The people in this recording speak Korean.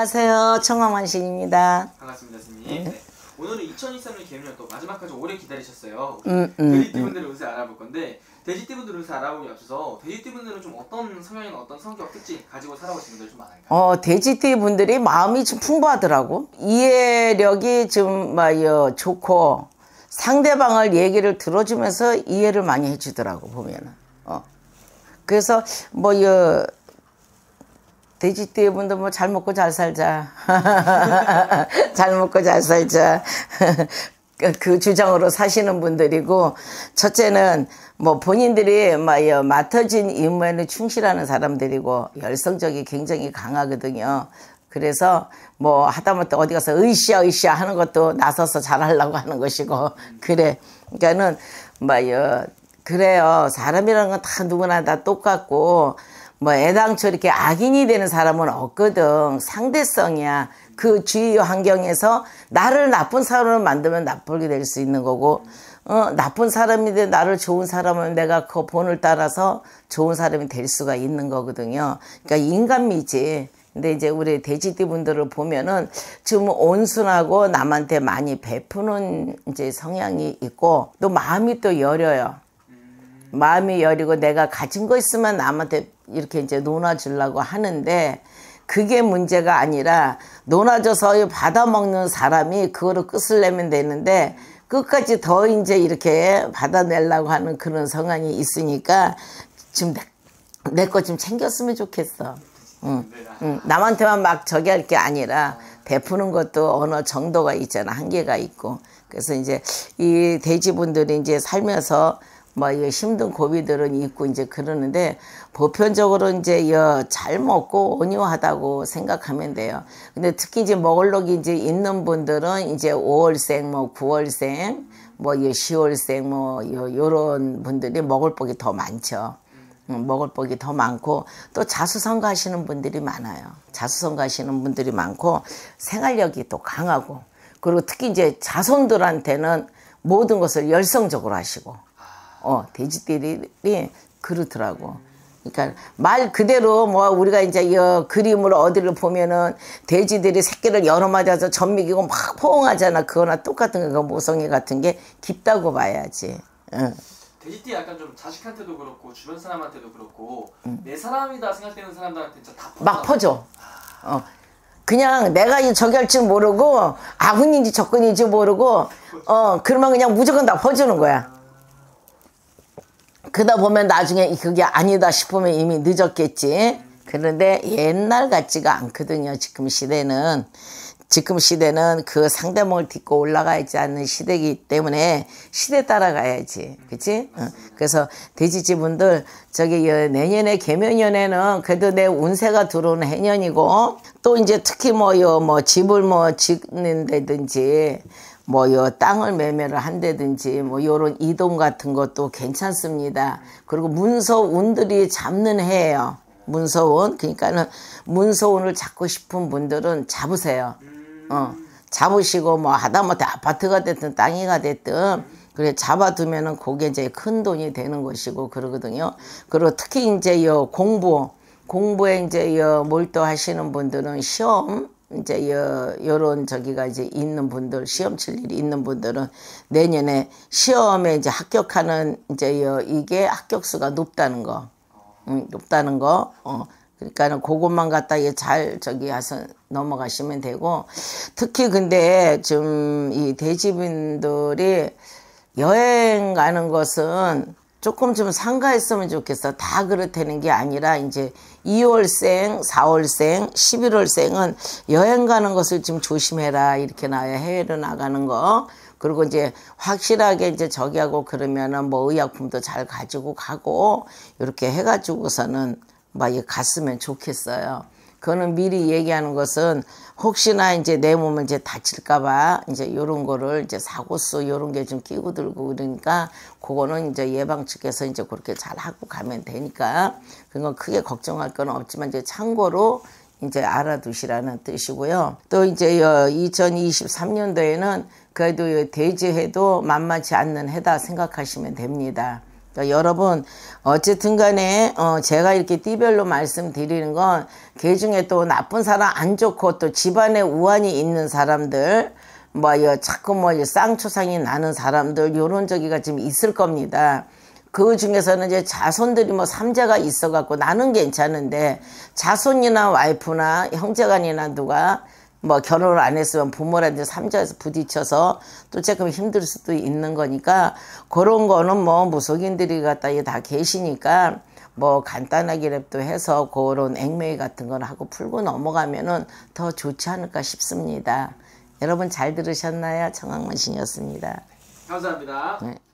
안녕하세요. 청왕만신입니다. 반갑습니다, 스님. 네. 오늘은 2023년 개면또 마지막까지 오래 기다리셨어요. 돼지띠분들의 음, 음, 음. 운세 알아볼 건데 돼지띠분들 운세 알아보기 앞서서 돼지띠분들은 좀 어떤 성향이나 어떤 성격 특징 가지고 살아오시는 분들 좀 많을까요? 어, 돼지띠분들이 마음이 좀 풍부하더라고. 이해력이 좀 뭐, 좋고 상대방을 얘기를 들어주면서 이해를 많이 해주더라고 보면은. 어. 그래서 뭐요. 돼지띠분도 의뭐잘 먹고 잘 살자. 잘 먹고 잘 살자. 그 주장으로 사시는 분들이고, 첫째는 뭐 본인들이 막 맡아진 임무에는 충실하는 사람들이고, 열성적이 굉장히 강하거든요. 그래서 뭐 하다못해 어디 가서 으쌰 으쌰 하는 것도 나서서 잘하려고 하는 것이고, 그래. 그러니까는, 막 그래요. 사람이라는 건 다 누구나 다 똑같고, 뭐 애당초 이렇게 악인이 되는 사람은 없거든. 상대성이야. 그 주위 환경에서 나를 나쁜 사람으로 만들면 나쁘게 될 수 있는 거고 어, 나쁜 사람인데 나를 좋은 사람은 내가 그 본을 따라서 좋은 사람이 될 수가 있는 거거든요. 그러니까 인간미지. 근데 이제 우리 돼지띠 분들을 보면은 좀 온순하고 남한테 많이 베푸는 이제 성향이 있고 또 마음이 또 여려요. 마음이 여리고 내가 가진 거 있으면 남한테 이렇게 이제 논아주려고 하는데 그게 문제가 아니라 논아줘서 받아먹는 사람이 그거를 끝을 내면 되는데 끝까지 더 이제 이렇게 받아내려고 하는 그런 성향이 있으니까 지금 내 거 좀 챙겼으면 좋겠어. 응, 응. 남한테만 막 저기 할 게 아니라 베푸는 것도 어느 정도가 있잖아. 한계가 있고. 그래서 이제 이 돼지분들이 이제 살면서 뭐 힘든 고비들은 있고 이제 그러는데 보편적으로 이제 여, 잘 먹고 온유하다고 생각하면 돼요. 근데 특히 이제 먹을록이 이제 있는 분들은 이제 5월생 뭐 9월생 뭐 10월생 뭐 여, 요런 분들이 먹을 복이 더 많죠. 음, 먹을 복이 더 많고 또 자수성가 하시는 분들이 많아요. 자수성가 하시는 분들이 많고 생활력이 또 강하고 그리고 특히 이제 자손들한테는 모든 것을 열성적으로 하시고 어, 돼지들이 그렇더라고. 그러니까 말 그대로 뭐 우리가 이제 이 그림으로 어디를 보면은 돼지들이 새끼를 여러 마디 해서 젖먹이고 막 포옹하잖아. 그거나 똑같은 거 그 모성애 같은 게 깊다고 봐야지. 응. 돼지띠 약간 좀 자식한테도 그렇고 주변 사람한테도 그렇고 응. 내 사람이다 생각되는 사람들한테 다막 퍼져. 어. 그냥 내가 이 저기 할줄 모르고 아군인지 적군인지 모르고 어 그러면 그냥 무조건 다 퍼주는 거야. 그러다 보면 나중에 그게 아니다 싶으면 이미 늦었겠지. 그런데 옛날 같지가 않거든요. 지금 시대는. 지금 시대는 그 상대목을 딛고 올라가지 않는 시대이기 때문에 시대 따라가야지. 그치? 어. 그래서 돼지집분들 저기 내년에 개면연에는 그래도 내 운세가 들어오는 해년이고 또 이제 특히 뭐요 뭐 집을 뭐 짓는다든지 뭐요 땅을 매매를 한다든지 뭐 요런 이동 같은 것도 괜찮습니다. 그리고 문서운들이 잡는 해예요. 문서운 그러니까는 문서운을 잡고 싶은 분들은 잡으세요. 어 잡으시고 뭐 하다못해 아파트가 됐든 땅이가 됐든 그래 잡아두면은 그게 이제 큰 돈이 되는 것이고 그러거든요. 그리고 특히 이제 요 공부 공부에 이제 요 몰두하시는 분들은 시험 이제 여, 요런 저기가 이제 있는 분들 시험 칠 일이 있는 분들은 내년에 시험에 이제 합격하는 이제 여, 이게 합격수가 높다는 거 응, 높다는 거 어. 그러니까는 그것만 갖다 잘 저기 해서 넘어가시면 되고 특히 근데 지금 이 대지민들이 여행 가는 것은 조금 좀 상가했으면 좋겠어. 다 그렇다는 게 아니라 이제 2월생, 4월생, 11월생은 여행 가는 것을 좀 조심해라. 이렇게 나야 해외로 나가는 거. 그리고 이제 확실하게 이제 저기하고 그러면은 뭐 의약품도 잘 가지고 가고 이렇게 해가지고서는 막 갔으면 좋겠어요. 그거는 미리 얘기하는 것은 혹시나 이제 내 몸을 이제 다칠까봐 이제 요런 거를 이제 사고수 요런 게 좀 끼고 들고 그러니까 그거는 이제 예방 측에서 이제 그렇게 잘 하고 가면 되니까 그건 크게 걱정할 건 없지만 이제 참고로 이제 알아두시라는 뜻이고요. 또 이제 2023년도에는 그래도 대지해도 만만치 않는 해다 생각하시면 됩니다. 그러니까 여러분 어쨌든 간에 어 제가 이렇게 띠별로 말씀드리는 건 그 중에 또 나쁜 사람 안 좋고 또 집안에 우환이 있는 사람들 뭐 자꾸 뭐 쌍초상이 나는 사람들 요런 저기가 지금 있을 겁니다. 그 중에서는 이제 자손들이 뭐 삼자가 있어갖고 나는 괜찮은데 자손이나 와이프나 형제간이나 누가 뭐 결혼을 안 했으면 부모라든 삼자에서 부딪혀서 또 조금 힘들 수도 있는 거니까 그런 거는 뭐 무속인들이 갖다 다 계시니까 뭐 간단하게 라도 해서 그런 액매이 같은 걸 하고 풀고 넘어가면은 더 좋지 않을까 싶습니다. 여러분 잘 들으셨나요? 청학문신이었습니다. 감사합니다. 네.